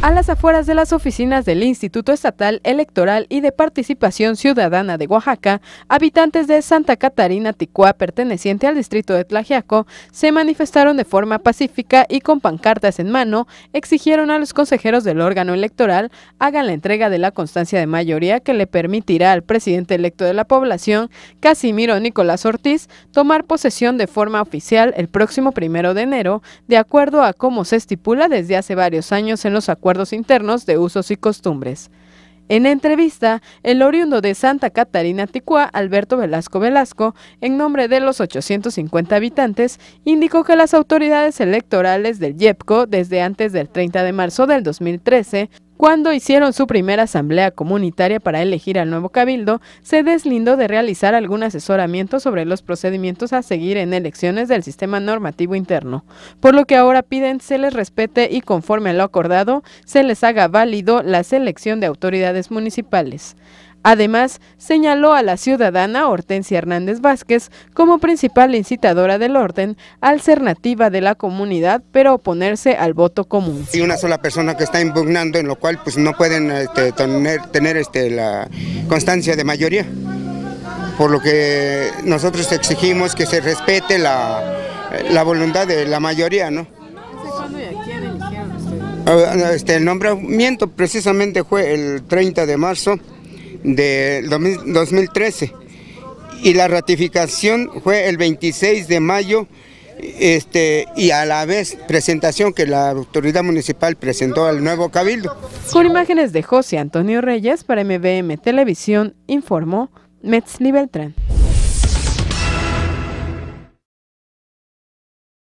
A las afueras de las oficinas del Instituto Estatal Electoral y de Participación Ciudadana de Oaxaca, habitantes de Santa Catarina Ticuá, perteneciente al distrito de Tlajiaco, se manifestaron de forma pacífica y con pancartas en mano, exigieron a los consejeros del órgano electoral hagan la entrega de la constancia de mayoría que le permitirá al presidente electo de la población, Casimiro Nicolás Ortiz, tomar posesión de forma oficial el próximo primero de enero, de acuerdo a cómo se estipula desde hace varios años en los acuerdos internos de usos y costumbres. En entrevista, el oriundo de Santa Catarina Ticuá, Alberto Velasco Velasco, en nombre de los 850 habitantes, indicó que las autoridades electorales del YEPCO, desde antes del 30 de marzo del 2013, cuando hicieron su primera asamblea comunitaria para elegir al nuevo cabildo, se deslindó de realizar algún asesoramiento sobre los procedimientos a seguir en elecciones del sistema normativo interno, por lo que ahora piden se les respete y conforme a lo acordado, se les haga válido la selección de autoridades municipales. Además, señaló a la ciudadana Hortensia Hernández Vázquez como principal incitadora del orden al ser de la comunidad, pero oponerse al voto común. Y una sola persona que está impugnando, en lo cual pues no pueden este, tener, este, la constancia de mayoría. Por lo que nosotros exigimos que se respete la, voluntad de la mayoría, ¿no? Ah, este, el nombramiento precisamente fue el 30 de marzo de 2013 y la ratificación fue el 26 de mayo este, y a la vez presentación que la autoridad municipal presentó al nuevo cabildo. Con imágenes de José Antonio Reyes para MBM Televisión informó Metzli Beltrán.